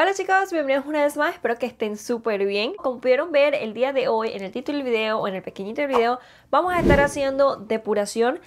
Hola chicos, bienvenidos una vez más, espero que estén súper bien. Como pudieron ver el día de hoy en el título del video o en el pequeñito del video, vamos a estar haciendo depuración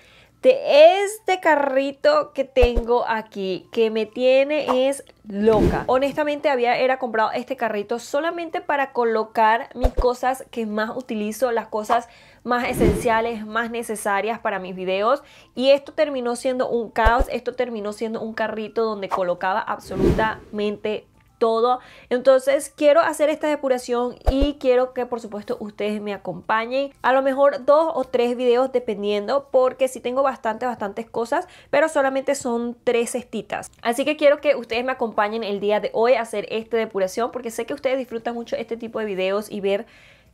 de este carrito que tengo aquí, que me tiene es loca. Honestamente había era comprado este carrito solamente para colocar mis cosas que más utilizo, las cosas más esenciales, más necesarias para mis videos y esto terminó siendo un caos, esto terminó siendo un carrito donde colocaba absolutamente todo. Entonces quiero hacer esta depuración y quiero que por supuesto ustedes me acompañen. A lo mejor dos o tres videos dependiendo porque si sí tengo bastantes, bastantes cosas, pero solamente son tres cestitas. Así que quiero que ustedes me acompañen el día de hoy a hacer esta depuración porque sé que ustedes disfrutan mucho este tipo de videos y ver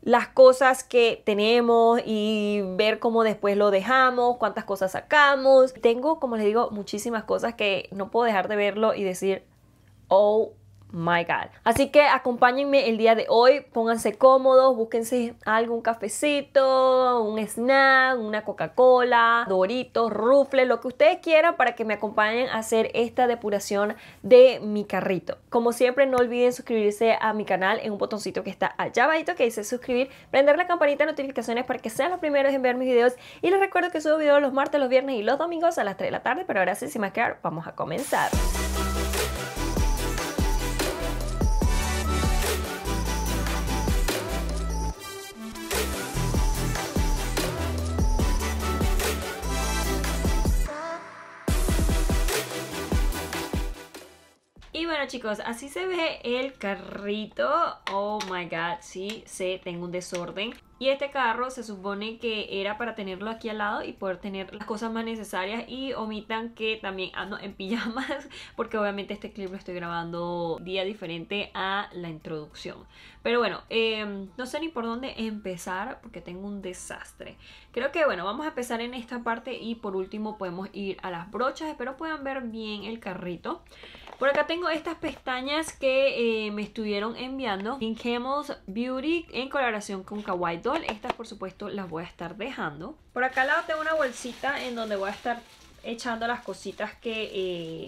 las cosas que tenemos y ver cómo después lo dejamos, cuántas cosas sacamos. Tengo, como les digo, muchísimas cosas que no puedo dejar de verlo y decir, oh my God. Así que acompáñenme el día de hoy, pónganse cómodos, búsquense algún cafecito, un snack, una Coca-Cola, doritos, rufles, lo que ustedes quieran para que me acompañen a hacer esta depuración de mi carrito. Como siempre, no olviden suscribirse a mi canal en un botoncito que está allá abajo que dice suscribir, prender la campanita de notificaciones para que sean los primeros en ver mis videos y les recuerdo que subo videos los martes, los viernes y los domingos a las 3 de la tarde, pero ahora sí, sin más que vamos a comenzar. bueno chicos, así se ve el carrito. Oh my god, sí, sé, tengo un desorden. Y este carro se supone que era para tenerlo aquí al lado y poder tener las cosas más necesarias y omitan que también ando en pijamas porque obviamente este clip lo estoy grabando día diferente a la introducción. Pero bueno, em, no sé ni por dónde empezar porque tengo un desastre. Creo que bueno, vamos a empezar en esta parte y por último podemos ir a las brochas. Espero puedan ver bien el carrito. Por acá tengo estas pestañas que eh, me estuvieron enviando. En Camels Beauty en colaboración con Kawaii estas, por supuesto, las voy a estar dejando. Por acá al lado tengo una bolsita en donde voy a estar echando las cositas que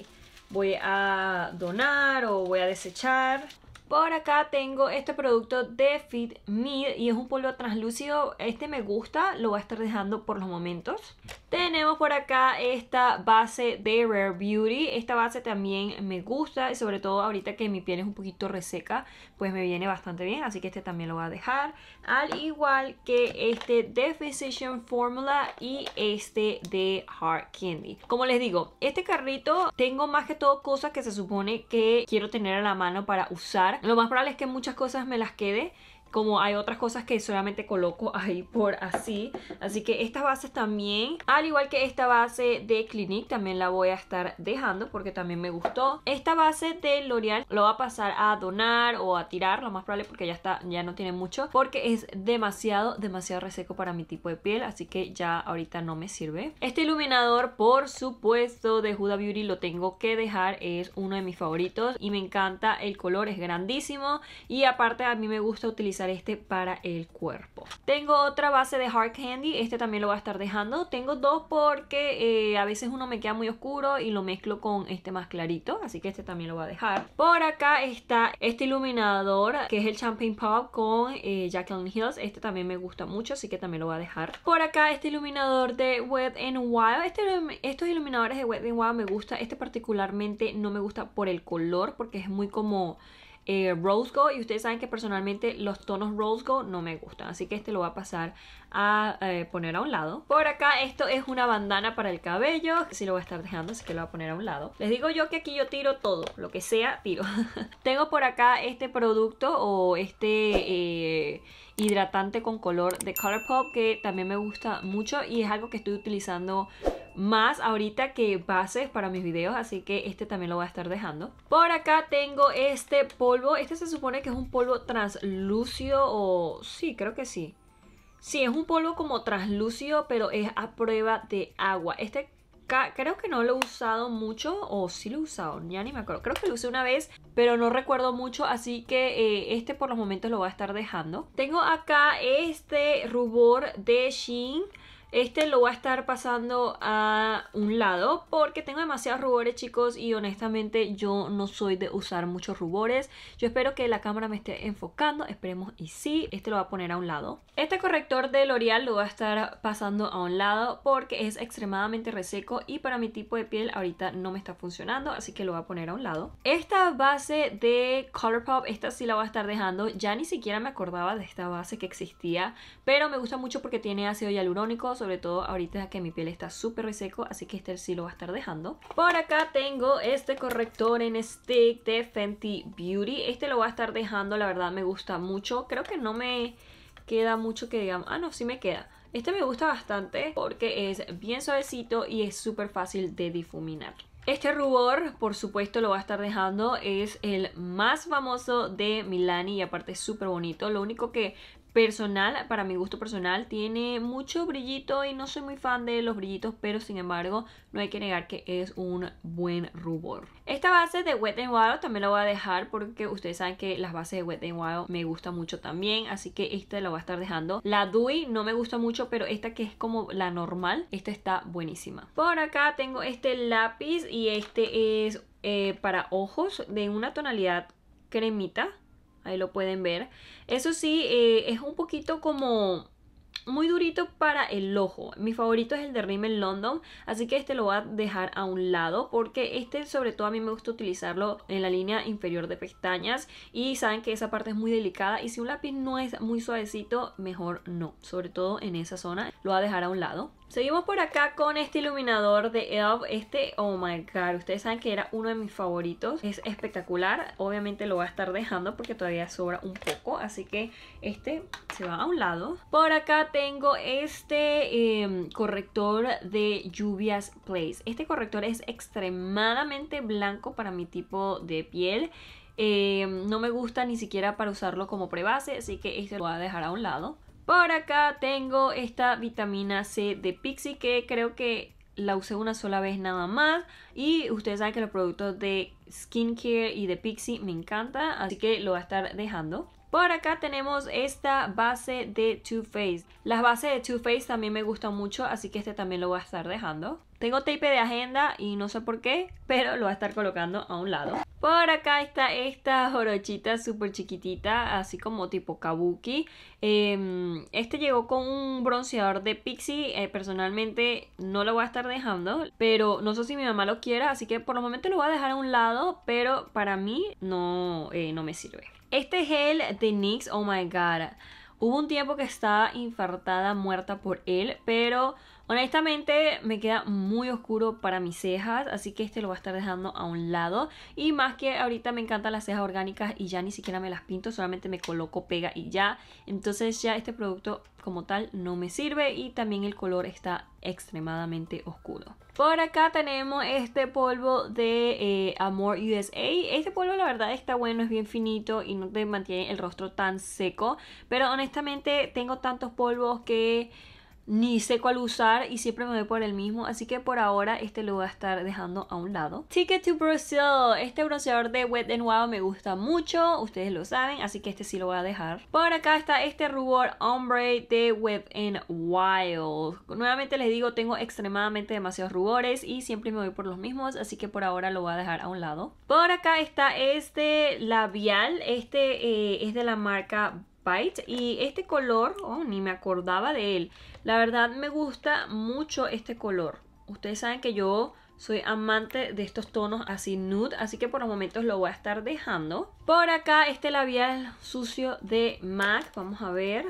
eh, voy a donar o voy a desechar. Por acá tengo este producto de Fit Me y es un polvo translúcido. Este me gusta, lo voy a estar dejando por los momentos. Tenemos por acá esta base de Rare Beauty. Esta base también me gusta y sobre todo ahorita que mi piel es un poquito reseca, pues me viene bastante bien. Así que este también lo voy a dejar. Al igual que este de Physician Formula y este de Hard Candy. Como les digo, este carrito tengo más que todo cosas que se supone que quiero tener a la mano para usar lo más probable es que muchas cosas me las quede como hay otras cosas que solamente coloco ahí por así. Así que estas bases también, al igual que esta base de Clinique, también la voy a estar dejando porque también me gustó. Esta base de L'Oreal lo va a pasar a donar o a tirar, lo más probable porque ya está, ya no tiene mucho, porque es demasiado, demasiado reseco para mi tipo de piel, así que ya ahorita no me sirve. Este iluminador, por supuesto, de Huda Beauty lo tengo que dejar, es uno de mis favoritos y me encanta el color, es grandísimo y aparte a mí me gusta utilizar este para el cuerpo. Tengo otra base de Hard Candy, este también lo voy a estar dejando. Tengo dos porque eh, a veces uno me queda muy oscuro y lo mezclo con este más clarito, así que este también lo voy a dejar. Por acá está este iluminador que es el Champagne Pop con eh, Jacqueline Hills, este también me gusta mucho, así que también lo voy a dejar. Por acá este iluminador de Wet n Wild, este, estos iluminadores de Wet n Wild me gusta, este particularmente no me gusta por el color porque es muy como eh, Rose Gold y ustedes saben que personalmente los tonos Rose Gold no me gustan, así que este lo voy a pasar a eh, poner a un lado. Por acá esto es una bandana para el cabello, si lo voy a estar dejando, así que lo voy a poner a un lado. Les digo yo que aquí yo tiro todo, lo que sea, tiro. Tengo por acá este producto o este eh, hidratante con color de Colourpop que también me gusta mucho y es algo que estoy utilizando más ahorita que bases para mis videos, así que este también lo voy a estar dejando. Por acá tengo este polvo, este se supone que es un polvo translúcido o... sí, creo que sí. Sí, es un polvo como translúcido, pero es a prueba de agua. Este creo que no lo he usado mucho, o sí lo he usado, ya ni me acuerdo. Creo que lo usé una vez, pero no recuerdo mucho, así que eh, este por los momentos lo voy a estar dejando. Tengo acá este rubor de shin este lo voy a estar pasando a un lado porque tengo demasiados rubores chicos y honestamente yo no soy de usar muchos rubores. Yo espero que la cámara me esté enfocando, esperemos y sí, este lo voy a poner a un lado. Este corrector de L'Oreal lo voy a estar pasando a un lado porque es extremadamente reseco y para mi tipo de piel ahorita no me está funcionando, así que lo voy a poner a un lado. Esta base de Colourpop, esta sí la voy a estar dejando, ya ni siquiera me acordaba de esta base que existía, pero me gusta mucho porque tiene ácido hialurónico, sobre todo ahorita que mi piel está súper reseco, así que este sí lo va a estar dejando. Por acá tengo este corrector en stick de Fenty Beauty, este lo va a estar dejando, la verdad me gusta mucho, creo que no me queda mucho que digamos, ah no, sí me queda. Este me gusta bastante porque es bien suavecito y es súper fácil de difuminar. Este rubor, por supuesto, lo va a estar dejando. Es el más famoso de Milani y aparte es súper bonito. Lo único que personal, para mi gusto personal, tiene mucho brillito y no soy muy fan de los brillitos, pero sin embargo no hay que negar que es un buen rubor. Esta base de Wet n Wild también la voy a dejar porque ustedes saben que las bases de Wet n Wild me gustan mucho también, así que esta la voy a estar dejando. La Dewey no me gusta mucho, pero esta que es como la normal, esta está buenísima. Por acá tengo este lápiz y este es eh, para ojos de una tonalidad cremita Ahí lo pueden ver. Eso sí, eh, es un poquito como muy durito para el ojo. Mi favorito es el de Rimmel London, así que este lo voy a dejar a un lado porque este sobre todo a mí me gusta utilizarlo en la línea inferior de pestañas y saben que esa parte es muy delicada y si un lápiz no es muy suavecito, mejor no, sobre todo en esa zona. Lo voy a dejar a un lado. Seguimos por acá con este iluminador de e.l.f. Este, oh my god, ustedes saben que era uno de mis favoritos. Es espectacular. Obviamente lo voy a estar dejando porque todavía sobra un poco. Así que este se va a un lado. Por acá tengo este em, corrector de lluvias Place. Este corrector es extremadamente blanco para mi tipo de piel. Em, no me gusta ni siquiera para usarlo como prebase, así que este lo voy a dejar a un lado. Por acá tengo esta vitamina C de Pixi que creo que la usé una sola vez nada más. Y ustedes saben que los productos de skincare y de Pixi me encanta así que lo voy a estar dejando. Por acá tenemos esta base de Too Faced. Las bases de Too Faced también me gustan mucho, así que este también lo voy a estar dejando. Tengo tape de agenda y no sé por qué, pero lo voy a estar colocando a un lado. Por acá está esta jorochita súper chiquitita, así como tipo kabuki. Em, este llegó con un bronceador de Pixie. Eh, personalmente no lo voy a estar dejando, pero no sé si mi mamá lo quiera, así que por el momento lo voy a dejar a un lado, pero para mí no, eh, no me sirve. Este gel de NYX, oh my god. Hubo un tiempo que estaba infartada, muerta por él, pero Honestamente me queda muy oscuro para mis cejas, así que este lo voy a estar dejando a un lado. Y más que ahorita me encantan las cejas orgánicas y ya ni siquiera me las pinto, solamente me coloco pega y ya. Entonces ya este producto como tal no me sirve y también el color está extremadamente oscuro. Por acá tenemos este polvo de eh, Amor USA. Este polvo la verdad está bueno, es bien finito y no te mantiene el rostro tan seco. Pero honestamente tengo tantos polvos que ni sé cuál usar y siempre me voy por el mismo, así que por ahora este lo voy a estar dejando a un lado. Ticket to Brazil, este bronceador de web n Wild me gusta mucho, ustedes lo saben, así que este sí lo voy a dejar. Por acá está este rubor Ombre de Wet n Wild. Nuevamente les digo, tengo extremadamente demasiados rubores y siempre me voy por los mismos, así que por ahora lo voy a dejar a un lado. Por acá está este labial, este eh, es de la marca y este color, oh, ni me acordaba de él. La verdad me gusta mucho este color. Ustedes saben que yo soy amante de estos tonos así nude, así que por los momentos lo voy a estar dejando. Por acá este labial sucio de MAC, vamos a ver.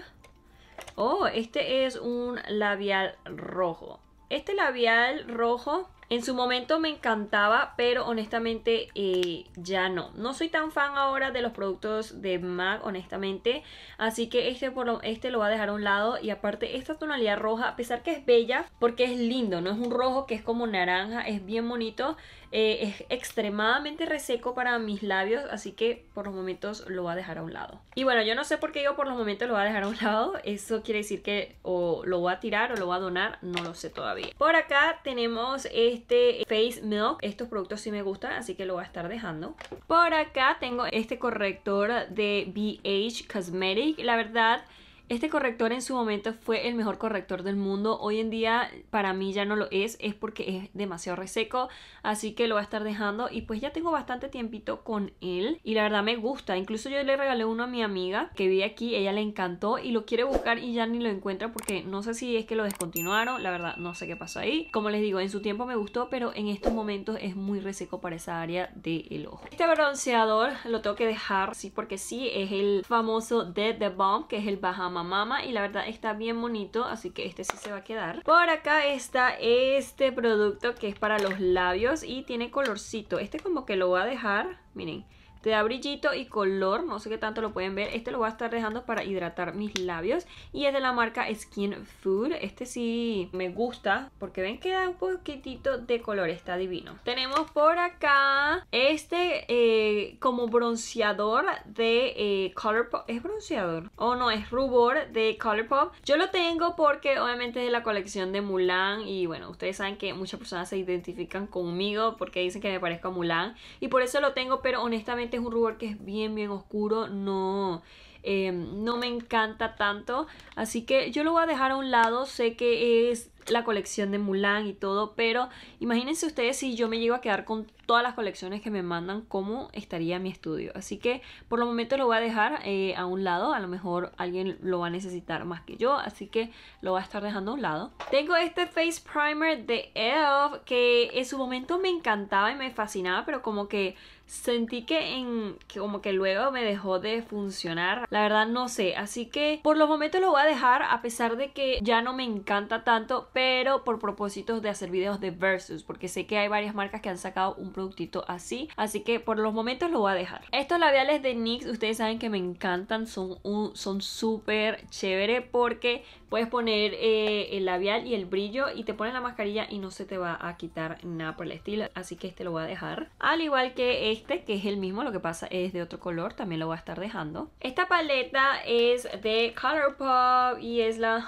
Oh, este es un labial rojo. Este labial rojo en su momento me encantaba, pero honestamente eh, ya no. No soy tan fan ahora de los productos de MAC, honestamente. Así que este, por este lo voy a dejar a un lado. Y aparte, esta tonalidad roja, a pesar que es bella, porque es lindo, no es un rojo que es como naranja, es bien bonito. Eh, es extremadamente reseco para mis labios, así que por los momentos lo voy a dejar a un lado. Y bueno, yo no sé por qué yo por los momentos lo voy a dejar a un lado. Eso quiere decir que o lo voy a tirar o lo voy a donar, no lo sé todavía. Por acá tenemos este Face Milk. Estos productos sí me gustan, así que lo voy a estar dejando. Por acá tengo este corrector de BH Cosmetic. La verdad... Este corrector en su momento fue el mejor corrector del mundo. Hoy en día para mí ya no lo es, es porque es demasiado reseco, así que lo voy a estar dejando y pues ya tengo bastante tiempito con él y la verdad me gusta. Incluso yo le regalé uno a mi amiga que vi aquí, ella le encantó y lo quiere buscar y ya ni lo encuentra porque no sé si es que lo descontinuaron, la verdad no sé qué pasó ahí. Como les digo, en su tiempo me gustó, pero en estos momentos es muy reseco para esa área del ojo. Este bronceador lo tengo que dejar, sí, porque sí, es el famoso Dead the Bomb, que es el Bahama mamá Mama y la verdad está bien bonito, así que este sí se va a quedar. Por acá está este producto que es para los labios y tiene colorcito. Este como que lo voy a dejar, miren, te da brillito y color, no sé qué tanto lo pueden ver. Este lo voy a estar dejando para hidratar mis labios. Y es de la marca Skin Food. Este sí me gusta porque ven que da un poquitito de color, está divino. Tenemos por acá este eh, como bronceador de eh, Colourpop. ¿Es bronceador? O no, es rubor de Colourpop. Yo lo tengo porque obviamente es de la colección de Mulan y bueno, ustedes saben que muchas personas se identifican conmigo porque dicen que me parezco a Mulan y por eso lo tengo, pero honestamente es un rubor que es bien, bien oscuro, no... Em, no me encanta tanto así que yo lo voy a dejar a un lado sé que es la colección de Mulan y todo pero imagínense ustedes si yo me llego a quedar con todas las colecciones que me mandan cómo estaría mi estudio así que por lo momento lo voy a dejar eh, a un lado a lo mejor alguien lo va a necesitar más que yo así que lo voy a estar dejando a un lado tengo este face primer de ELF que en su momento me encantaba y me fascinaba pero como que sentí que en como que luego me dejó de funcionar. La verdad no sé, así que por los momentos lo voy a dejar a pesar de que ya no me encanta tanto, pero por propósitos de hacer videos de versus, porque sé que hay varias marcas que han sacado un productito así, así que por los momentos lo voy a dejar. Estos labiales de NYX, ustedes saben que me encantan, son un, son súper chévere porque puedes poner eh, el labial y el brillo y te pones la mascarilla y no se te va a quitar nada por el estilo, así que este lo voy a dejar. Al igual que este este, que es el mismo, lo que pasa es de otro color, también lo voy a estar dejando. Esta paleta es de Colourpop y es la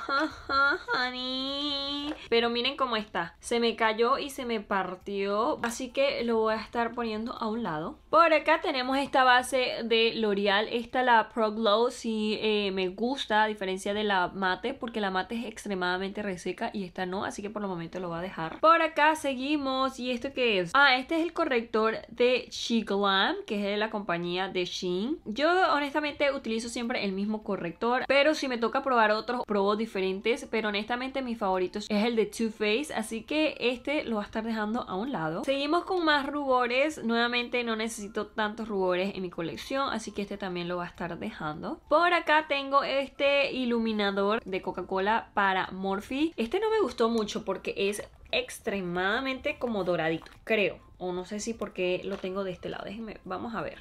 Honey. Pero miren cómo está. Se me cayó y se me partió, así que lo voy a estar poniendo a un lado. Por acá tenemos esta base de L'Oreal. Esta, la Pro Glow, si eh, me gusta, a diferencia de la mate, porque la mate es extremadamente reseca y esta no, así que por el momento lo voy a dejar. Por acá seguimos. ¿Y esto qué es? Ah, este es el corrector de Chic Glam, que es de la compañía de Shein. Yo honestamente utilizo siempre el mismo corrector, pero si me toca probar otros, probo diferentes, pero honestamente mis favoritos es el de Too Faced, así que este lo va a estar dejando a un lado. Seguimos con más rubores, nuevamente no necesito tantos rubores en mi colección, así que este también lo va a estar dejando. Por acá tengo este iluminador de Coca-Cola para Morphe. Este no me gustó mucho porque es extremadamente como doradito, creo o no sé si porque lo tengo de este lado. Déjenme, vamos a ver.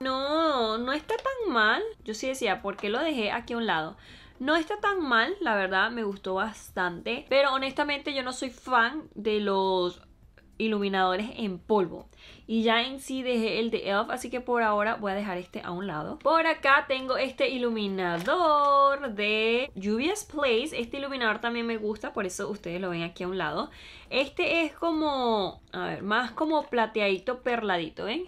No, no está tan mal. Yo sí decía, ¿por qué lo dejé aquí a un lado? No está tan mal, la verdad, me gustó bastante. Pero honestamente yo no soy fan de los iluminadores en polvo y ya en sí dejé el de e.l.f. Así que por ahora voy a dejar este a un lado. Por acá tengo este iluminador de Lluvia's Place. Este iluminador también me gusta, por eso ustedes lo ven aquí a un lado. Este es como, a ver, más como plateadito perladito, ¿ven?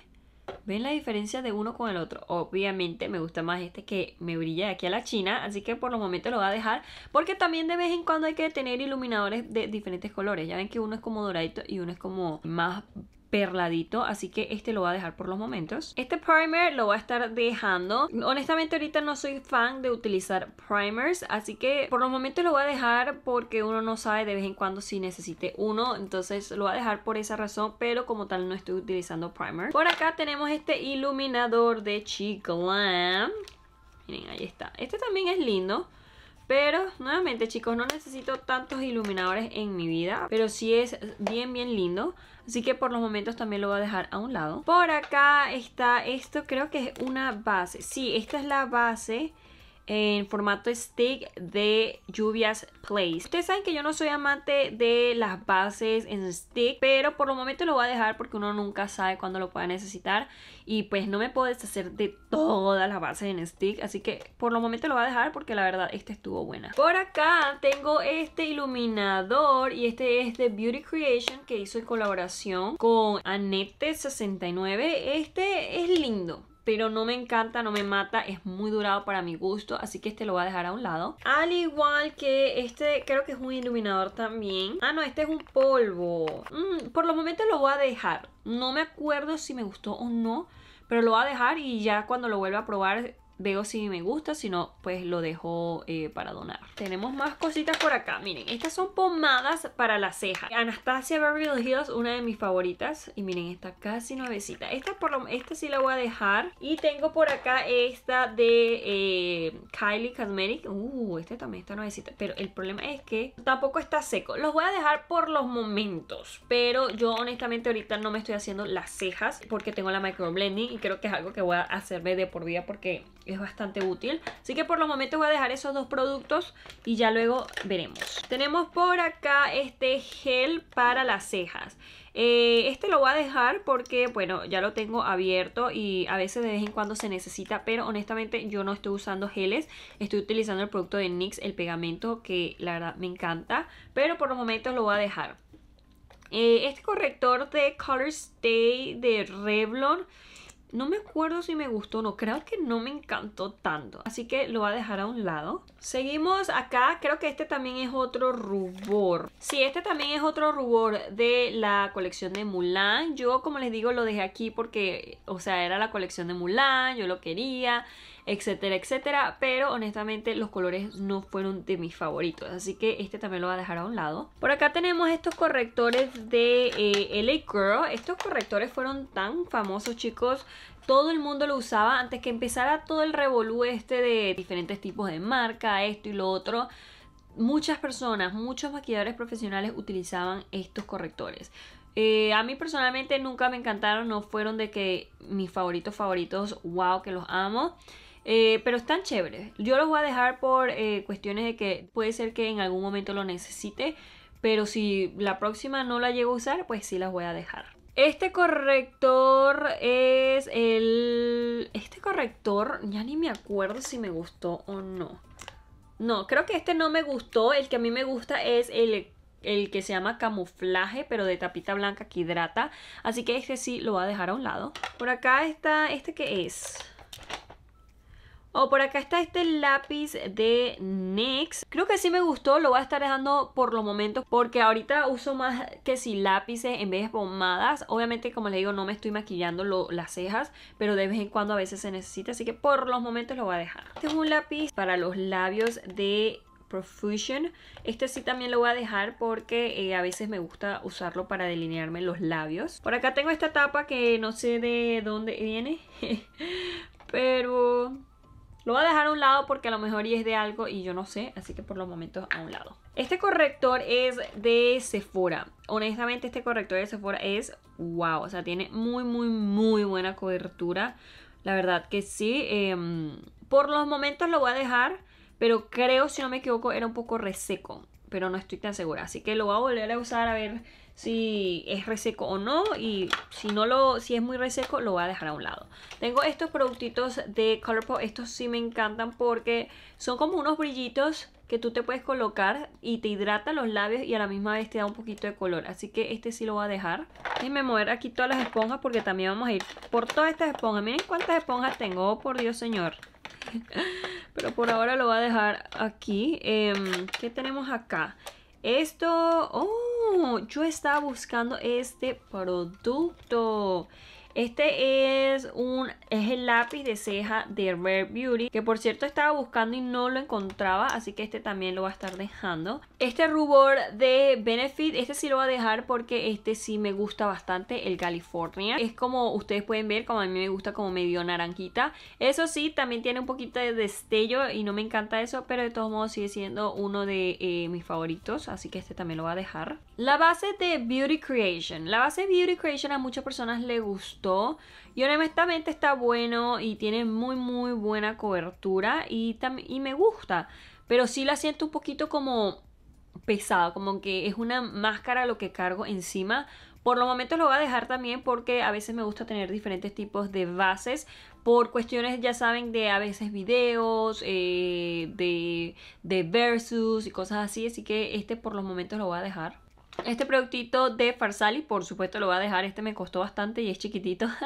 ¿Ven la diferencia de uno con el otro? Obviamente me gusta más este que me brilla de aquí a la china, así que por el momento lo voy a dejar, porque también de vez en cuando hay que tener iluminadores de diferentes colores. Ya ven que uno es como doradito y uno es como más perladito, así que este lo voy a dejar por los momentos. Este primer lo voy a estar dejando. Honestamente ahorita no soy fan de utilizar primers, así que por los momentos lo voy a dejar porque uno no sabe de vez en cuando si necesite uno, entonces lo voy a dejar por esa razón, pero como tal no estoy utilizando primer. Por acá tenemos este iluminador de Chic Glam. Miren, ahí está. Este también es lindo. Pero nuevamente chicos, no necesito tantos iluminadores en mi vida, pero sí es bien bien lindo. Así que por los momentos también lo voy a dejar a un lado. Por acá está esto, creo que es una base. Sí, esta es la base en formato stick de lluvias place. Ustedes saben que yo no soy amante de las bases en stick, pero por lo momento lo voy a dejar porque uno nunca sabe cuándo lo pueda necesitar y pues no me puedo deshacer de todas las bases en stick, así que por lo momento lo voy a dejar porque la verdad este estuvo buena. Por acá tengo este iluminador y este es de Beauty Creation que hizo en colaboración con Anette69. Este es lindo, pero no me encanta, no me mata, es muy durado para mi gusto, así que este lo voy a dejar a un lado. Al igual que este, creo que es un iluminador también. Ah, no, este es un polvo. Mm, por los momentos lo voy a dejar. No me acuerdo si me gustó o no, pero lo voy a dejar y ya cuando lo vuelva a probar veo si me gusta, si no, pues lo dejo eh, para donar. Tenemos más cositas por acá. Miren, estas son pomadas para las cejas. Anastasia Beverly Hills, una de mis favoritas. Y miren, está casi nuevecita. Esta, por lo, sí la voy a dejar. Y tengo por acá esta de eh, Kylie Cosmetics. Uh, esta también está nuevecita. Pero el problema es que tampoco está seco. Los voy a dejar por los momentos. Pero yo honestamente ahorita no me estoy haciendo las cejas porque tengo la microblending y creo que es algo que voy a hacerme de por vida porque es bastante útil. Así que por lo momento voy a dejar esos dos productos y ya luego veremos. Tenemos por acá este gel para las cejas. Eh, este lo voy a dejar porque, bueno, ya lo tengo abierto y a veces de vez en cuando se necesita, pero honestamente yo no estoy usando geles, estoy utilizando el producto de NYX, el pegamento, que la verdad me encanta, pero por los momentos lo voy a dejar. Eh, este corrector de Color Stay de Revlon no me acuerdo si me gustó o no, creo que no me encantó tanto, así que lo voy a dejar a un lado. Seguimos acá, creo que este también es otro rubor. Sí, este también es otro rubor de la colección de Mulan. Yo, como les digo, lo dejé aquí porque, o sea, era la colección de Mulan, yo lo quería, etcétera, etcétera. Pero honestamente los colores no fueron de mis favoritos, así que este también lo voy a dejar a un lado. Por acá tenemos estos correctores de eh, LA Girl. Estos correctores fueron tan famosos, chicos todo el mundo lo usaba antes que empezara todo el revolú este de diferentes tipos de marca, esto y lo otro. Muchas personas, muchos maquilladores profesionales utilizaban estos correctores. Eh, a mí personalmente nunca me encantaron, no fueron de que mis favoritos favoritos, wow, que los amo. Eh, pero están chéveres. Yo los voy a dejar por eh, cuestiones de que puede ser que en algún momento lo necesite. Pero si la próxima no la llego a usar, pues sí las voy a dejar. Este corrector es el... Este corrector, ya ni me acuerdo si me gustó o no. No, creo que este no me gustó. El que a mí me gusta es el, que se llama camuflaje, pero de tapita blanca que hidrata. Así que este sí lo voy a dejar a un lado. Por acá está... ¿Este que es? O oh, por acá está este lápiz de NYX. Creo que sí me gustó, lo voy a estar dejando por los momentos porque ahorita uso más que si lápices en vez de pomadas. Obviamente, como les digo, no me estoy maquillando las cejas, pero de vez en cuando a veces se necesita, así que por los momentos lo voy a dejar. Este es un lápiz para los labios de Profusion. Este sí también lo voy a dejar porque eh, a veces me gusta usarlo para delinearme los labios. Por acá tengo esta tapa que no sé de dónde viene, pero lo voy a dejar a un lado porque a lo mejor y es de algo y yo no sé, así que por los momentos a un lado. Este corrector es de Sephora. Honestamente, este corrector de Sephora es wow. O sea, tiene muy, muy, muy buena cobertura. La verdad que sí. Em, por los momentos lo voy a dejar, pero creo, si no me equivoco, era un poco reseco. Pero no estoy tan segura. Así que lo voy a volver a usar a ver si es reseco o no y si no lo si es muy reseco lo voy a dejar a un lado tengo estos productitos de Colourpop estos sí me encantan porque son como unos brillitos que tú te puedes colocar y te hidrata los labios y a la misma vez te da un poquito de color así que este sí lo voy a dejar déjenme mover aquí todas las esponjas porque también vamos a ir por todas estas esponjas miren cuántas esponjas tengo oh, por Dios señor pero por ahora lo voy a dejar aquí em, ¿qué tenemos acá? Esto, oh, yo estaba buscando este producto. Este es un es el lápiz de ceja de Rare Beauty, que por cierto estaba buscando y no lo encontraba, así que este también lo va a estar dejando. Este rubor de Benefit, este sí lo va a dejar porque este sí me gusta bastante, el California. Es como ustedes pueden ver, como a mí me gusta como medio naranjita. Eso sí, también tiene un poquito de destello y no me encanta eso, pero de todos modos sigue siendo uno de eh, mis favoritos, así que este también lo va a dejar. La base de Beauty Creation. La base de Beauty Creation a muchas personas le gusta y honestamente está bueno y tiene muy muy buena cobertura y, me gusta, pero sí la siento un poquito como pesada, como que es una máscara lo que cargo encima. Por los momentos lo voy a dejar también porque a veces me gusta tener diferentes tipos de bases por cuestiones, ya saben, de a veces videos, eh, de, de versus y cosas así. Así que este por los momentos lo voy a dejar. Este productito de Farsali, por supuesto lo voy a dejar, este me costó bastante y es chiquitito.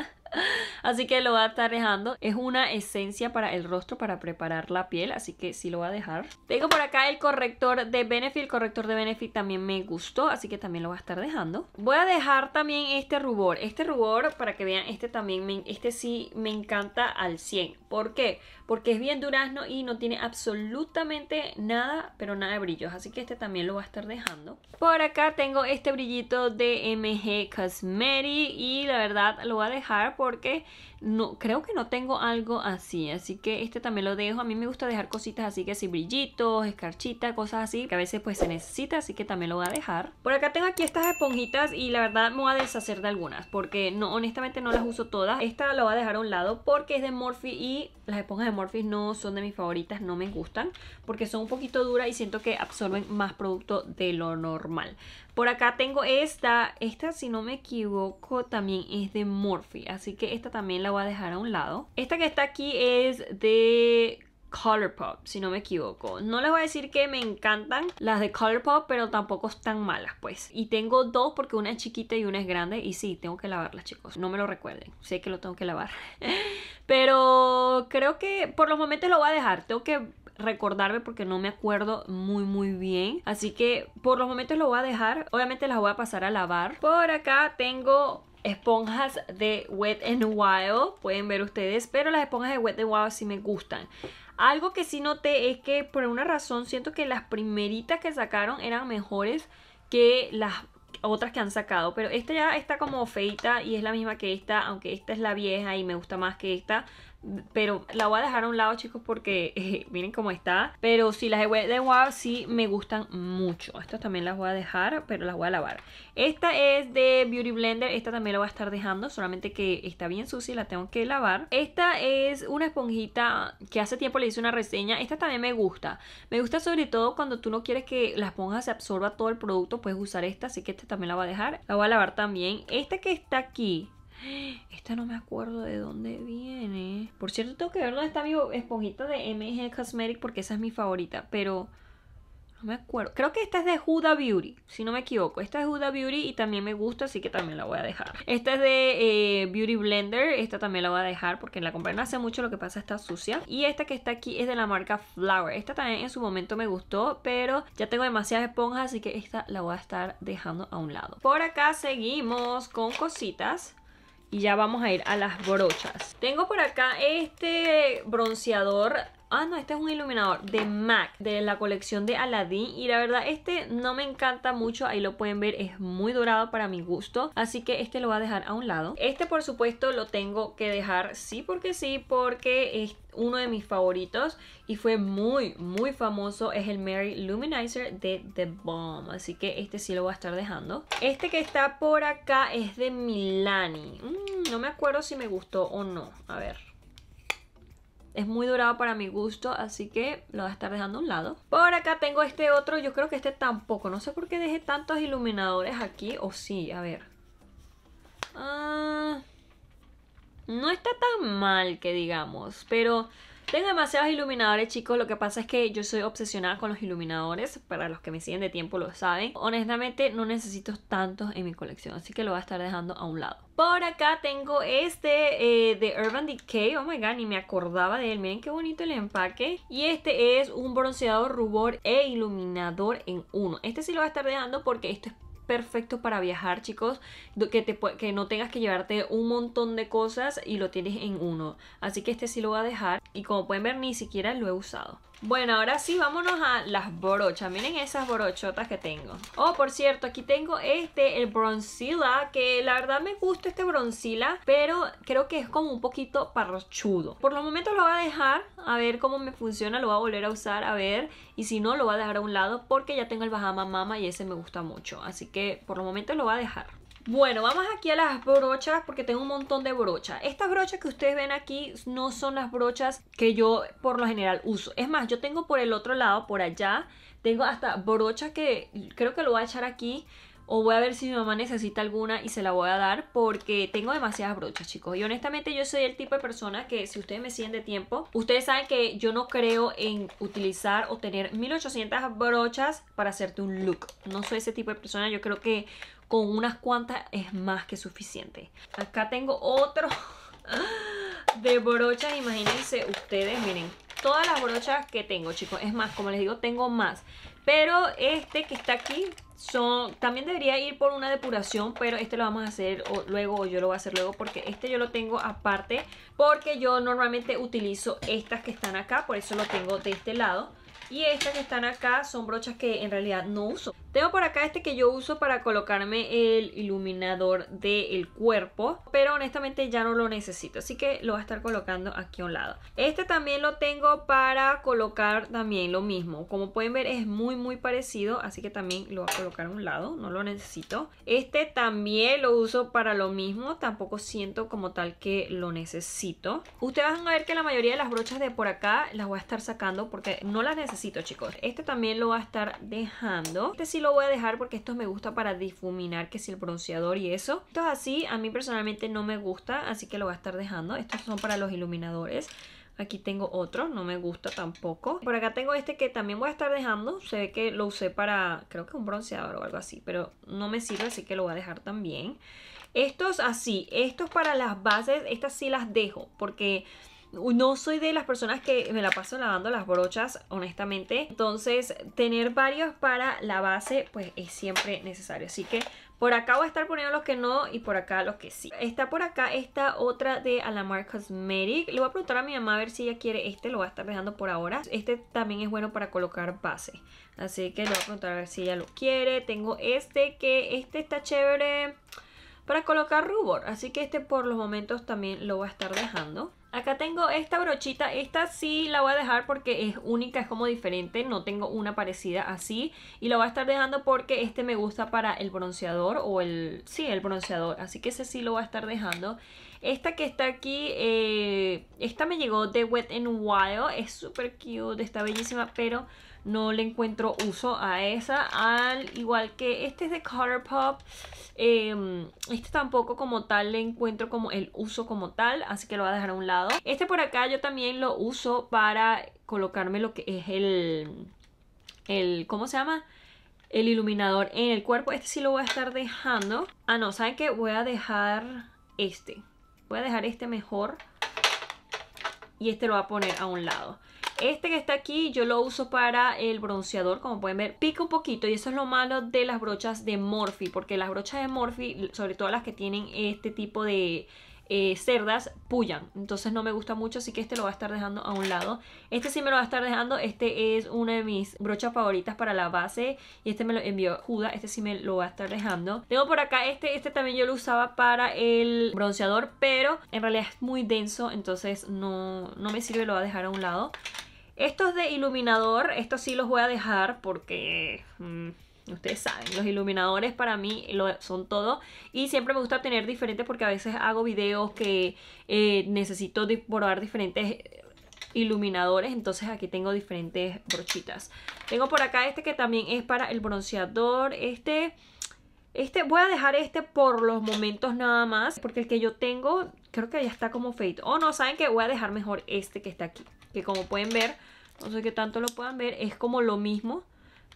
Así que lo va a estar dejando. Es una esencia para el rostro, para preparar la piel, así que sí lo va a dejar. Tengo por acá el corrector de Benefit. El corrector de Benefit también me gustó, así que también lo va a estar dejando. Voy a dejar también este rubor. Este rubor, para que vean, este también, me, este sí me encanta al 100. ¿Por qué? Porque es bien durazno y no tiene absolutamente nada, pero nada de brillos. Así que este también lo va a estar dejando. Por acá tengo este brillito de MG Cosmetic y la verdad lo voy a dejar porque no creo que no tengo algo así. Así que este también lo dejo. A mí me gusta dejar cositas así que así brillitos, escarchitas, cosas así que a veces pues se necesita. Así que también lo voy a dejar. Por acá tengo aquí estas esponjitas y la verdad me voy a deshacer de algunas porque no, honestamente no las uso todas. Esta la voy a dejar a un lado porque es de Morphe y las esponjas de Morphe no son de mis favoritas, no me gustan porque son un poquito duras y siento que absorben más producto de lo normal. Por acá tengo esta. Esta, si no me equivoco, también es de Morphe. Así que esta también la voy a dejar a un lado. Esta que está aquí es de Colourpop, si no me equivoco. No les voy a decir que me encantan las de Colourpop, pero tampoco están malas, pues. Y tengo dos porque una es chiquita y una es grande. Y sí, tengo que lavarlas, chicos. No me lo recuerden. Sé que lo tengo que lavar. pero creo que por los momentos lo voy a dejar. Tengo que recordarme porque no me acuerdo muy muy bien así que por los momentos lo voy a dejar obviamente las voy a pasar a lavar por acá tengo esponjas de Wet n Wild pueden ver ustedes pero las esponjas de Wet n Wild sí me gustan algo que sí noté es que por una razón siento que las primeritas que sacaron eran mejores que las otras que han sacado. Pero esta ya está como feita y es la misma que esta, aunque esta es la vieja y me gusta más que esta pero la voy a dejar a un lado chicos porque eh, miren cómo está pero si las de Wow sí me gustan mucho estas también las voy a dejar pero las voy a lavar esta es de Beauty Blender esta también la voy a estar dejando solamente que está bien sucia y la tengo que lavar esta es una esponjita que hace tiempo le hice una reseña esta también me gusta me gusta sobre todo cuando tú no quieres que la esponja se absorba todo el producto puedes usar esta así que esta también la voy a dejar la voy a lavar también esta que está aquí esta no me acuerdo de dónde viene. Por cierto, tengo que ver dónde está mi esponjita de MG Cosmetic porque esa es mi favorita, pero no me acuerdo. Creo que esta es de Huda Beauty, si no me equivoco. Esta es Huda Beauty y también me gusta, así que también la voy a dejar. Esta es de eh, Beauty Blender, esta también la voy a dejar porque la compré no hace mucho, lo que pasa es que está sucia. Y esta que está aquí es de la marca Flower. Esta también en su momento me gustó, pero ya tengo demasiadas esponjas, así que esta la voy a estar dejando a un lado. Por acá seguimos con cositas y ya vamos a ir a las brochas. Tengo por acá este bronceador Ah, no, este es un iluminador de MAC, de la colección de Aladdin. Y la verdad, este no me encanta mucho. Ahí lo pueden ver, es muy dorado para mi gusto. Así que este lo voy a dejar a un lado. Este, por supuesto, lo tengo que dejar sí porque sí, porque es uno de mis favoritos. Y fue muy, muy famoso. Es el Mary Luminizer de The Bomb. Así que este sí lo voy a estar dejando. Este que está por acá es de Milani. Mm, no me acuerdo si me gustó o no. A ver. Es muy dorado para mi gusto, así que lo voy a estar dejando a un lado. Por acá tengo este otro, yo creo que este tampoco. No sé por qué dejé tantos iluminadores aquí, o sí, a ver. Ah, no está tan mal que digamos, pero tengo demasiados iluminadores, chicos. Lo que pasa es que yo soy obsesionada con los iluminadores. Para los que me siguen de tiempo lo saben. Honestamente, no necesito tantos en mi colección. Así que lo voy a estar dejando a un lado. Por acá tengo este eh, de Urban Decay. Oh my god, ni me acordaba de él. Miren qué bonito el empaque. Y este es un bronceador rubor e iluminador en uno. Este sí lo voy a estar dejando porque esto es perfecto para viajar, chicos, que, te, que no tengas que llevarte un montón de cosas y lo tienes en uno. Así que este sí lo voy a dejar y como pueden ver ni siquiera lo he usado. Bueno, ahora sí, vámonos a las brochas Miren esas brochotas que tengo. Oh, por cierto, aquí tengo este, el Bronzilla, que la verdad me gusta este Bronzilla, pero creo que es como un poquito parrochudo Por lo momento lo voy a dejar, a ver cómo me funciona, lo voy a volver a usar, a ver. Y si no, lo voy a dejar a un lado porque ya tengo el Bahama Mama y ese me gusta mucho. Así que por lo momento lo voy a dejar. Bueno, vamos aquí a las brochas porque tengo un montón de brochas. Estas brochas que ustedes ven aquí no son las brochas que yo por lo general uso. Es más, yo tengo por el otro lado, por allá, tengo hasta brochas que creo que lo voy a echar aquí o voy a ver si mi mamá necesita alguna y se la voy a dar porque tengo demasiadas brochas, chicos. Y honestamente yo soy el tipo de persona que si ustedes me siguen de tiempo, ustedes saben que yo no creo en utilizar o tener 1800 brochas para hacerte un look. No soy ese tipo de persona, yo creo que con unas cuantas es más que suficiente. Acá tengo otro de brochas, imagínense ustedes, miren, todas las brochas que tengo, chicos. Es más, como les digo, tengo más. Pero este que está aquí son también debería ir por una depuración, pero este lo vamos a hacer luego o yo lo voy a hacer luego porque este yo lo tengo aparte porque yo normalmente utilizo estas que están acá, por eso lo tengo de este lado. Y estas que están acá son brochas que en realidad no uso. Tengo por acá este que yo uso para colocarme el iluminador del cuerpo, pero honestamente ya no lo necesito, así que lo voy a estar colocando aquí a un lado. Este también lo tengo para colocar también lo mismo. Como pueden ver es muy muy parecido, así que también lo voy a colocar a un lado, no lo necesito. Este también lo uso para lo mismo, tampoco siento como tal que lo necesito. Ustedes van a ver que la mayoría de las brochas de por acá las voy a estar sacando porque no las necesito chicos. Este también lo voy a estar dejando. Este sí lo voy a dejar porque esto me gusta para difuminar, que si el bronceador y eso. Estos así, a mí personalmente no me gusta, así que lo voy a estar dejando. Estos son para los iluminadores. Aquí tengo otro, no me gusta tampoco. Por acá tengo este que también voy a estar dejando. Se ve que lo usé para, creo que un bronceador o algo así, pero no me sirve, así que lo voy a dejar también. Estos así, estos para las bases, estas sí las dejo porque no soy de las personas que me la paso lavando las brochas, honestamente. Entonces, tener varios para la base, pues es siempre necesario. Así que por acá voy a estar poniendo los que no y por acá los que sí. Está por acá esta otra de Alamar Cosmetic. Le voy a preguntar a mi mamá a ver si ella quiere este. Lo voy a estar dejando por ahora. Este también es bueno para colocar base. Así que le voy a preguntar a ver si ella lo quiere. Tengo este que este está chévere para colocar rubor. Así que este por los momentos también lo voy a estar dejando. Acá tengo esta brochita, esta sí la voy a dejar porque es única, es como diferente, no tengo una parecida así y la voy a estar dejando porque este me gusta para el bronceador o el, sí, el bronceador, así que ese sí lo voy a estar dejando. Esta que está aquí, eh, esta me llegó de Wet n Wild, es súper cute, está bellísima, pero no le encuentro uso a esa. Al igual que este es de Color Pop. Em, este tampoco como tal le encuentro como el uso como tal. Así que lo voy a dejar a un lado. Este por acá yo también lo uso para colocarme lo que es el... el ¿Cómo se llama? El iluminador en el cuerpo. Este sí lo voy a estar dejando. Ah, no. ¿Saben qué? Voy a dejar este. Voy a dejar este mejor. Y este lo voy a poner a un lado. Este que está aquí yo lo uso para el bronceador, como pueden ver, pica un poquito y eso es lo malo de las brochas de Morphe, porque las brochas de Morphe, sobre todo las que tienen este tipo de... Eh, cerdas pullan. Entonces no me gusta mucho, así que este lo va a estar dejando a un lado. Este sí me lo va a estar dejando. Este es una de mis brochas favoritas para la base. Y este me lo envió Juda. Este sí me lo va a estar dejando. Tengo por acá este. Este también yo lo usaba para el bronceador, pero en realidad es muy denso. Entonces no, no me sirve, lo voy a dejar a un lado. Estos de iluminador, estos sí los voy a dejar porque... Mm, ustedes saben, los iluminadores para mí lo son todo y siempre me gusta tener diferentes porque a veces hago videos que eh, necesito probar diferentes iluminadores, entonces aquí tengo diferentes brochitas. Tengo por acá este que también es para el bronceador, este... Este, voy a dejar este por los momentos nada más, porque el que yo tengo creo que ya está como feito. O oh, no, saben que voy a dejar mejor este que está aquí que como pueden ver, no sé qué tanto lo puedan ver, es como lo mismo,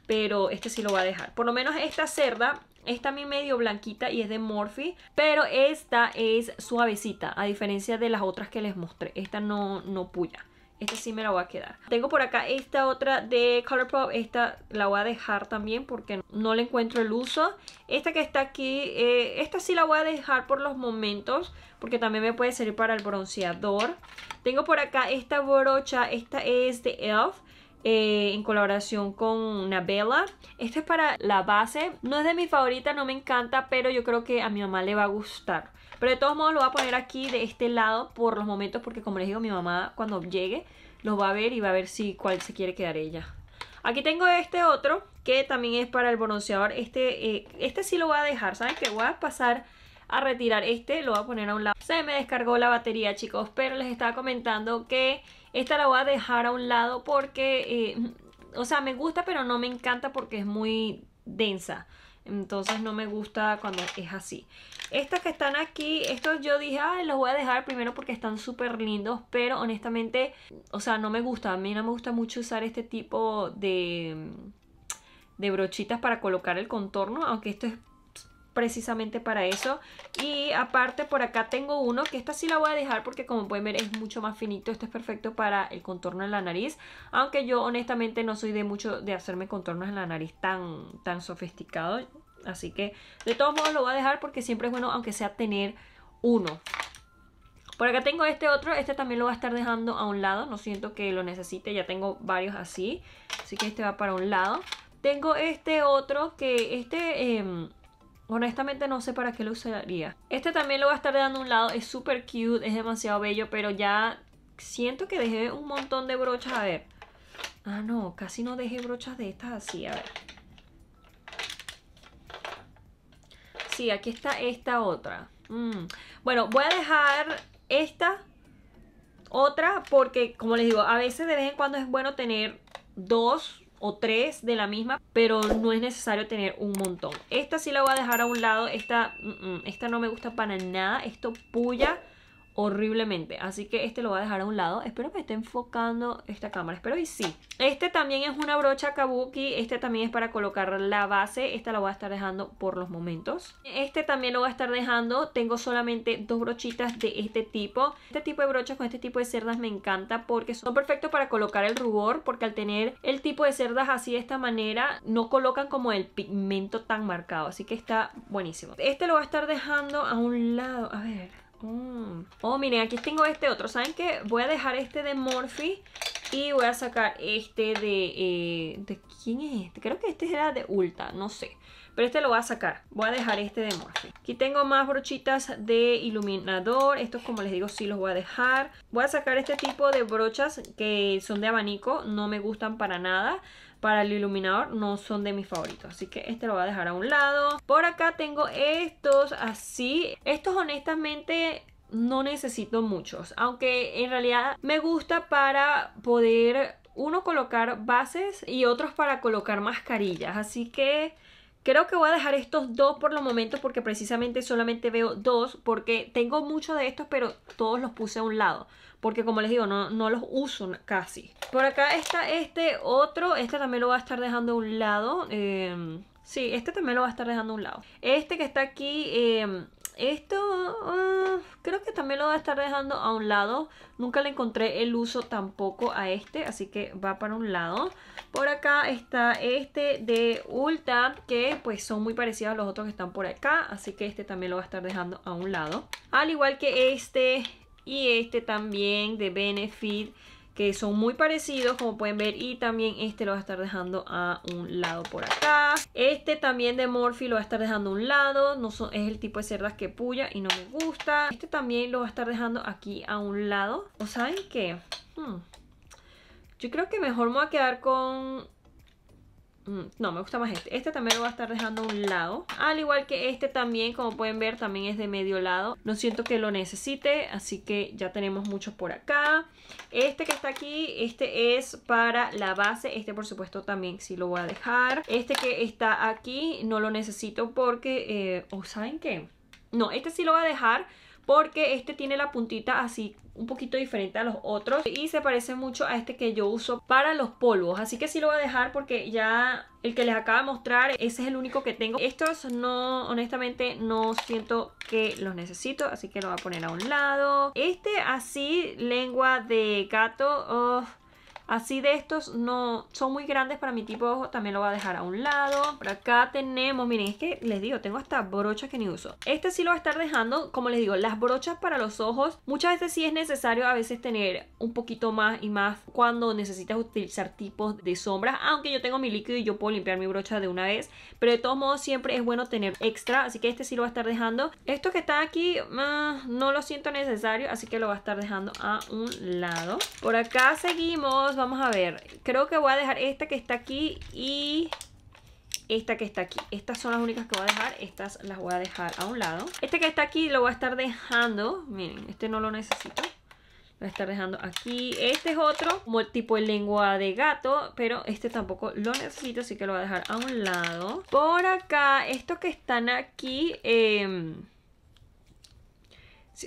pero este sí lo va a dejar. Por lo menos esta cerda está mi medio blanquita y es de Morphe, pero esta es suavecita, a diferencia de las otras que les mostré. Esta no, no puya. Esta sí me la voy a quedar. Tengo por acá esta otra de Colourpop. Esta la voy a dejar también porque no le encuentro el uso. Esta que está aquí, eh, esta sí la voy a dejar por los momentos porque también me puede servir para el bronceador. Tengo por acá esta brocha. Esta es de e.l.f. Eh, en colaboración con Nabella. Esta es para la base. No es de mi favorita, no me encanta, pero yo creo que a mi mamá le va a gustar. Pero de todos modos lo voy a poner aquí de este lado por los momentos porque como les digo, mi mamá cuando llegue lo va a ver y va a ver si cuál se quiere quedar ella. Aquí tengo este otro que también es para el bronceador. Este, eh, este sí lo voy a dejar, ¿saben que Voy a pasar a retirar este, lo voy a poner a un lado. Se me descargó la batería, chicos, pero les estaba comentando que esta la voy a dejar a un lado porque, eh, o sea, me gusta, pero no me encanta porque es muy densa. Entonces no me gusta cuando es así. Estas que están aquí, estos yo dije, los voy a dejar primero porque están súper lindos, pero honestamente, o sea, no me gusta. A mí no me gusta mucho usar este tipo de, de brochitas para colocar el contorno, aunque esto es precisamente para eso. Y aparte por acá tengo uno, que esta sí la voy a dejar porque como pueden ver es mucho más finito. Esto es perfecto para el contorno en la nariz. Aunque yo honestamente no soy de mucho de hacerme contornos en la nariz tan, tan sofisticado. Así que de todos modos lo voy a dejar porque siempre es bueno aunque sea tener uno. Por acá tengo este otro, este también lo voy a estar dejando a un lado, no siento que lo necesite, ya tengo varios así, así que este va para un lado. Tengo este otro que este em, Honestamente no sé para qué lo usaría. Este también lo voy a estar dando un lado. Es súper cute, es demasiado bello, pero ya siento que dejé un montón de brochas. A ver. Ah, no, casi no dejé brochas de estas así. A ver. Sí, aquí está esta otra. Mm. Bueno, voy a dejar esta otra porque, como les digo, a veces de vez en cuando es bueno tener dos o tres de la misma, pero no es necesario tener un montón. Esta sí la voy a dejar a un lado, esta, mm, mm, esta no me gusta para nada, esto puya horriblemente. Así que este lo voy a dejar a un lado. Espero me esté enfocando esta cámara. Espero y sí. Este también es una brocha kabuki. Este también es para colocar la base. Esta la voy a estar dejando por los momentos. Este también lo voy a estar dejando. Tengo solamente dos brochitas de este tipo. Este tipo de brochas con este tipo de cerdas me encanta porque son perfectos para colocar el rubor. Porque al tener el tipo de cerdas así de esta manera, no colocan como el pigmento tan marcado. Así que está buenísimo. Este lo voy a estar dejando a un lado. A ver, Mm. Oh, miren, aquí tengo este otro. ¿Saben qué? Voy a dejar este de Morphe y voy a sacar este de... Eh, ¿De quién es este? Creo que este era de Ulta, no sé. Pero este lo voy a sacar. Voy a dejar este de Morphe. Aquí tengo más brochitas de iluminador. Estos, como les digo, sí los voy a dejar. Voy a sacar este tipo de brochas que son de abanico. No me gustan para nada para el iluminador no son de mis favoritos. Así que este lo voy a dejar a un lado. Por acá tengo estos así. Estos honestamente no necesito muchos. Aunque en realidad me gusta para poder uno colocar bases y otros para colocar mascarillas. Así que Creo que voy a dejar estos dos por los momentos porque precisamente solamente veo dos porque tengo muchos de estos pero todos los puse a un lado. Porque como les digo, no, los uso casi. Por acá está este otro. Este también lo voy a estar dejando a un lado. Em, sí, este también lo voy a estar dejando a un lado. Este que está aquí... Em, esto ah, creo que también lo va a estar dejando a un lado. Nunca le encontré el uso tampoco a este, así que va para un lado. Por acá está este de Ulta, que pues son muy parecidos a los otros que están por acá, así que este también lo va a estar dejando a un lado. Al igual que este y este también de Benefit que son muy parecidos como pueden ver y también este lo va a estar dejando a un lado por acá. Este también de Morphe lo va a estar dejando a un lado, no es el tipo de cerdas que puya y no me gusta. Este también lo va a estar dejando aquí a un lado. ¿O saben qué? Hmm. Yo creo que mejor me voy a quedar con Mm, no, me gusta más este. Este también lo voy a estar dejando a un lado. Al igual que este también, como pueden ver, también es de medio lado. No siento que lo necesite, así que ya tenemos muchos por acá. Este que está aquí, este es para la base. Este, por supuesto, también sí lo voy a dejar. Este que está aquí, no lo necesito porque... Eh, ¿O saben qué? No, este sí lo voy a dejar porque este tiene la puntita así un poquito diferente a los otros y se parece mucho a este que yo uso para los polvos así que sí lo voy a dejar porque ya el que les acaba de mostrar ese es el único que tengo estos no honestamente no siento que los necesito así que lo voy a poner a un lado este así lengua de gato oh, Así de estos no son muy grandes para mi tipo de ojo, también lo voy a dejar a un lado. Por acá tenemos, miren, es que les digo, tengo hasta brochas que ni uso. Este sí lo va a estar dejando, como les digo, las brochas para los ojos. Muchas veces sí es necesario a veces tener un poquito más y más cuando necesitas utilizar tipos de sombras, aunque yo tengo mi líquido y yo puedo limpiar mi brocha de una vez, pero de todos modos siempre es bueno tener extra, así que este sí lo va a estar dejando. Esto que está aquí ah, no lo siento necesario, así que lo va a estar dejando a un lado. Por acá seguimos, vamos a ver. Creo que voy a dejar esta que está aquí y esta que está aquí. Estas son las únicas que voy a dejar. Estas las voy a dejar a un lado. Este que está aquí lo voy a estar dejando. Miren, este no lo necesito. Lo voy a estar dejando aquí. Este es otro, como tipo de lengua de gato, pero este tampoco lo necesito, así que lo voy a dejar a un lado. Por acá, estos que están aquí, em,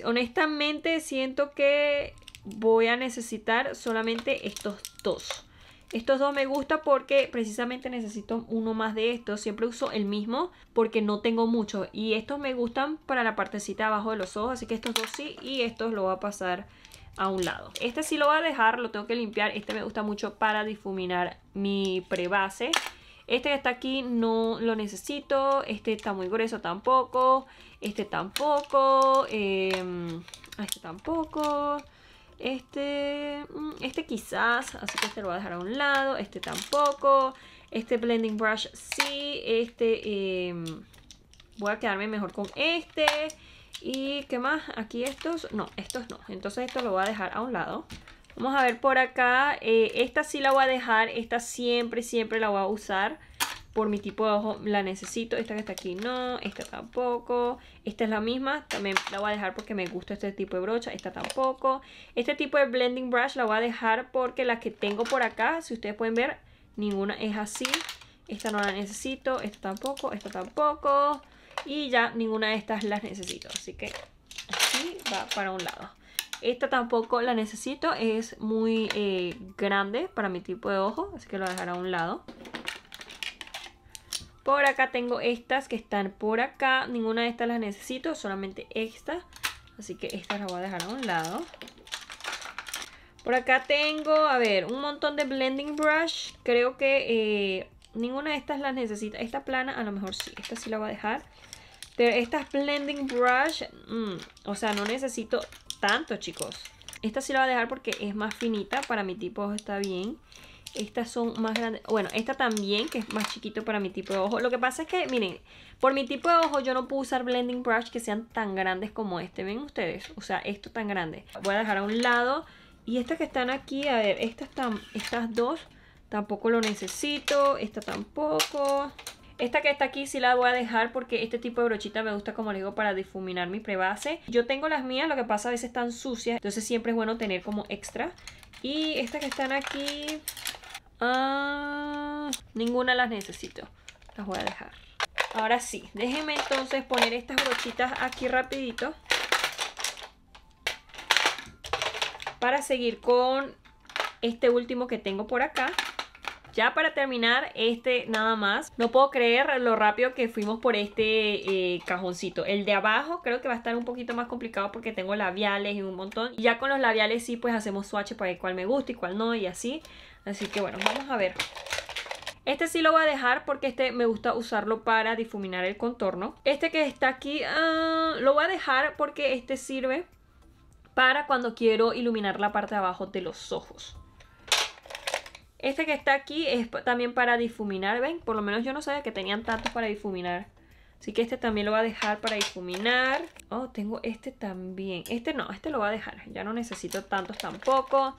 honestamente siento que voy a necesitar solamente estos dos. Estos dos me gusta porque precisamente necesito uno más de estos. Siempre uso el mismo porque no tengo mucho. Y estos me gustan para la partecita abajo de los ojos. Así que estos dos sí y estos lo voy a pasar a un lado. Este sí lo voy a dejar, lo tengo que limpiar. Este me gusta mucho para difuminar mi prebase. Este que está aquí no lo necesito. Este está muy grueso tampoco. Este tampoco. Em, este tampoco. Este, mm, este quizás, así que este lo voy a dejar a un lado. Este tampoco. Este blending brush sí. Este em, voy a quedarme mejor con este. ¿Y qué más? Aquí estos, no, estos no. Entonces esto lo voy a dejar a un lado. Vamos a ver por acá. Eh, esta sí la voy a dejar. Esta siempre, siempre la voy a usar por mi tipo de ojo la necesito. Esta que está aquí no, esta tampoco. Esta es la misma, también la voy a dejar porque me gusta este tipo de brocha, esta tampoco. Este tipo de blending brush la voy a dejar porque la que tengo por acá, si ustedes pueden ver, ninguna es así. Esta no la necesito, esta tampoco, esta tampoco. Y ya ninguna de estas las necesito, así que así va para un lado. Esta tampoco la necesito, es muy eh, grande para mi tipo de ojo, así que lo voy a dejar a un lado. Por acá tengo estas que están por acá. Ninguna de estas las necesito, solamente estas. Así que estas las voy a dejar a un lado. Por acá tengo, a ver, un montón de blending brush. Creo que eh, ninguna de estas las necesita. Esta plana a lo mejor sí, esta sí la voy a dejar. Pero estas blending brush, mm, o sea, no necesito tanto, chicos. Esta sí la voy a dejar porque es más finita. Para mi tipo está bien. Estas son más grandes. Bueno, esta también, que es más chiquito para mi tipo de ojo. Lo que pasa es que, miren, por mi tipo de ojo yo no puedo usar blending brush que sean tan grandes como este. ¿Ven ustedes? O sea, esto tan grande. Voy a dejar a un lado. Y estas que están aquí, a ver, estas, estas dos tampoco lo necesito. Esta tampoco. Esta que está aquí sí la voy a dejar porque este tipo de brochita me gusta, como les digo, para difuminar mi prebase. Yo tengo las mías, lo que pasa a veces están sucias, entonces siempre es bueno tener como extra. Y estas que están aquí, Ah, ninguna las necesito. Las voy a dejar. Ahora sí, déjenme entonces poner estas brochitas aquí rapidito. Para seguir con este último que tengo por acá. Ya para terminar este nada más, no puedo creer lo rápido que fuimos por este eh, cajoncito. El de abajo creo que va a estar un poquito más complicado porque tengo labiales y un montón. Y ya con los labiales sí pues hacemos swatch para ver cuál me gusta y cuál no y así. Así que bueno, vamos a ver. Este sí lo voy a dejar porque este me gusta usarlo para difuminar el contorno. Este que está aquí ah, lo voy a dejar porque este sirve para cuando quiero iluminar la parte de abajo de los ojos. Este que está aquí es también para difuminar, ¿ven? Por lo menos yo no sabía que tenían tantos para difuminar. Así que este también lo voy a dejar para difuminar. Oh, tengo este también. Este no, este lo voy a dejar. Ya no necesito tantos tampoco.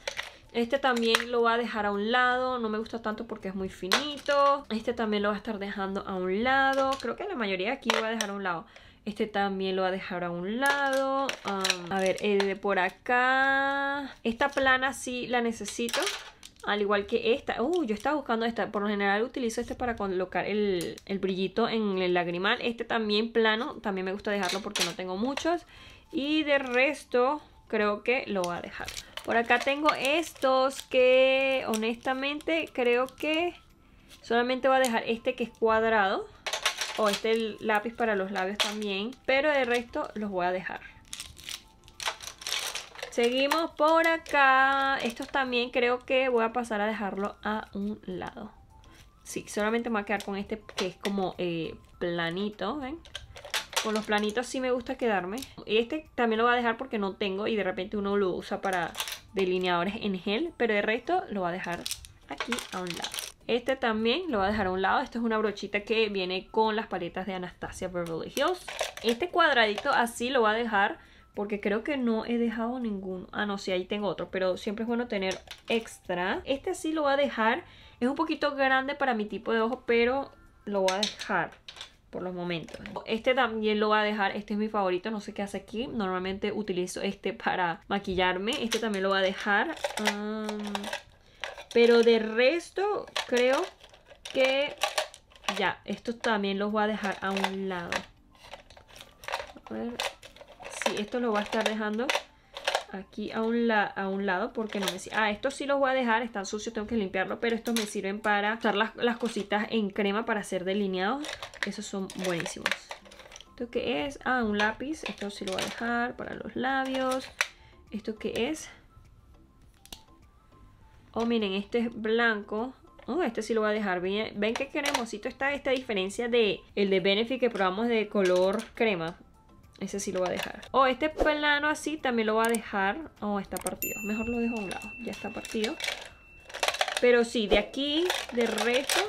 Este también lo va a dejar a un lado, no me gusta tanto porque es muy finito. Este también lo va a estar dejando a un lado, creo que la mayoría aquí lo voy a dejar a un lado. Este también lo va a dejar a un lado. Um, a ver, el de por acá. Esta plana sí la necesito. Al igual que esta. Uh, yo estaba buscando esta. Por lo general utilizo este para colocar el, el brillito en el lagrimal. Este también plano. También me gusta dejarlo porque no tengo muchos. Y de resto creo que lo va a dejar. Por acá tengo estos que honestamente creo que solamente voy a dejar este que es cuadrado. O este lápiz para los labios también. Pero el resto los voy a dejar. Seguimos por acá. Estos también creo que voy a pasar a dejarlo a un lado. Sí, solamente me voy a quedar con este que es como eh, planito, ¿ven? Con los planitos sí me gusta quedarme. Este también lo voy a dejar porque no tengo y de repente uno lo usa para delineadores en gel, pero el resto lo va a dejar aquí a un lado. Este también lo va a dejar a un lado. Esto es una brochita que viene con las paletas de Anastasia Beverly Hills. Este cuadradito así lo va a dejar porque creo que no he dejado ninguno. Ah, no, sí, ahí tengo otro, pero siempre es bueno tener extra. Este así lo va a dejar. Es un poquito grande para mi tipo de ojo, pero lo voy a dejar por los momentos. Este también lo voy a dejar, este es mi favorito, no sé qué hace aquí. Normalmente utilizo este para maquillarme. Este también lo voy a dejar. Ah, pero de resto creo que ya, estos también los voy a dejar a un lado. A ver. Sí, esto lo voy a estar dejando aquí a un, a un lado porque no me sirve. Ah, estos sí los voy a dejar, están sucios, tengo que limpiarlo pero estos me sirven para usar las, las cositas en crema para hacer delineados. Esos son buenísimos. ¿Esto qué es? Ah, un lápiz. Esto sí lo voy a dejar para los labios. ¿Esto qué es? Oh, miren, este es blanco. Oh, este sí lo voy a dejar. Ven, ven que cremosito está esta diferencia de el de Benefit que probamos de color crema. Ese sí lo voy a dejar. oh, este plano así también lo voy a dejar. Oh, está partido. Mejor lo dejo a un lado. Ya está partido. Pero sí, de aquí, de reto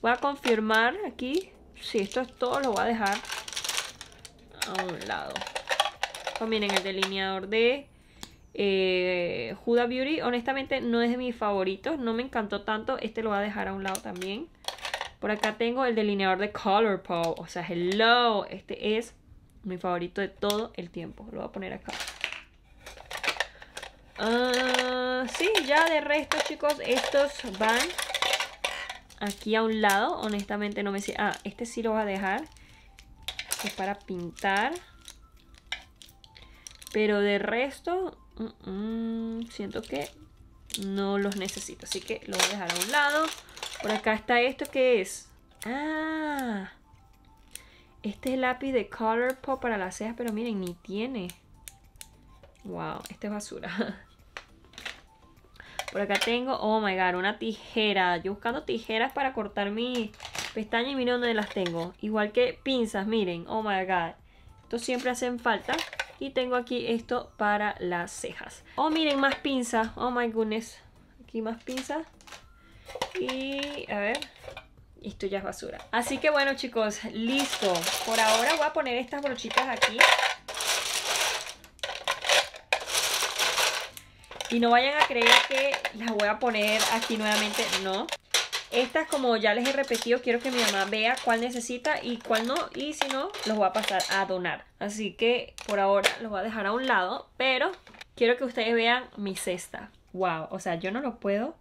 Voy a confirmar aquí. Si esto es todo, lo voy a dejar a un lado. también pues miren, el delineador de eh, Huda Beauty. Honestamente, no es de mis favoritos. No me encantó tanto. Este lo voy a dejar a un lado también. Por acá tengo el delineador de Colourpop. O sea, hello. Este es mi favorito de todo el tiempo. Lo voy a poner acá. Ah, sí, ya de resto, chicos, estos van aquí a un lado. Honestamente no me sirve. Ah, este sí lo voy a dejar. es para pintar. Pero de resto, mm, mm, siento que no los necesito. Así que lo voy a dejar a un lado. Por acá está esto que es. Ah. Este es lápiz de Colourpop para las cejas, pero miren, ni tiene. Wow, este es basura. Por acá tengo, oh my god, una tijera. Yo buscando tijeras para cortar mi pestaña y miren dónde las tengo. Igual que pinzas, miren, oh my god. Estos siempre hacen falta. Y tengo aquí esto para las cejas. Oh, miren, más pinzas. Oh my goodness. Aquí más pinzas. Y a ver. Esto ya es basura. Así que bueno chicos, listo. Por ahora voy a poner estas brochitas aquí Y no vayan a creer que las voy a poner aquí nuevamente, no. Estas, como ya les he repetido, quiero que mi mamá vea cuál necesita y cuál no. Y si no, los voy a pasar a donar. Así que por ahora los voy a dejar a un lado. Pero quiero que ustedes vean mi cesta. Wow, o sea, yo no lo puedo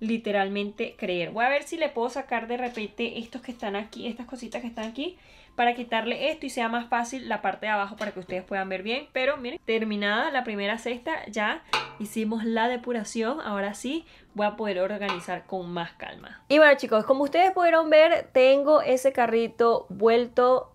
literalmente creer. Voy a ver si le puedo sacar de repente estos que están aquí, estas cositas que están aquí, para quitarle esto y sea más fácil la parte de abajo para que ustedes puedan ver bien. Pero miren, terminada la primera cesta, ya hicimos la depuración, ahora sí voy a poder organizar con más calma. Y bueno chicos, como ustedes pudieron ver, tengo ese carrito vuelto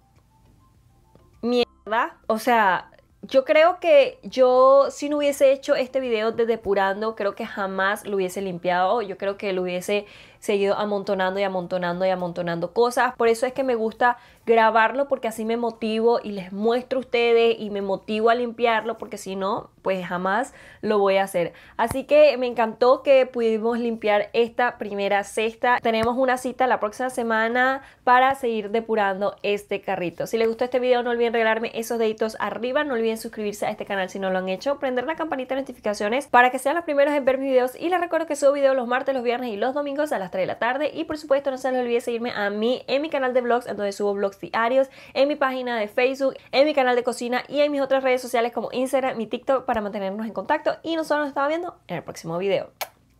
mierda. O sea, yo creo que yo si no hubiese hecho este video de depurando, creo que jamás lo hubiese limpiado. Yo creo que lo hubiese seguido amontonando y amontonando y amontonando cosas. Por eso es que me gusta grabarlo porque así me motivo y les muestro a ustedes y me motivo a limpiarlo porque si no, pues jamás lo voy a hacer. Así que me encantó que pudimos limpiar esta primera cesta. Tenemos una cita la próxima semana para seguir depurando este carrito. Si les gustó este video no olviden regalarme esos deditos arriba, no olviden suscribirse a este canal si no lo han hecho, prender la campanita de notificaciones para que sean los primeros en ver mis videos y les recuerdo que subo videos los martes, los viernes y los domingos a las 3 de la tarde. Y por supuesto, no se les olvide seguirme a mí en mi canal de vlogs, en donde subo vlogs diarios, en mi página de Facebook, en mi canal de cocina y en mis otras redes sociales como Instagram y TikTok para mantenernos en contacto. Y nosotros nos estamos viendo en el próximo video.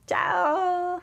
¡Chao!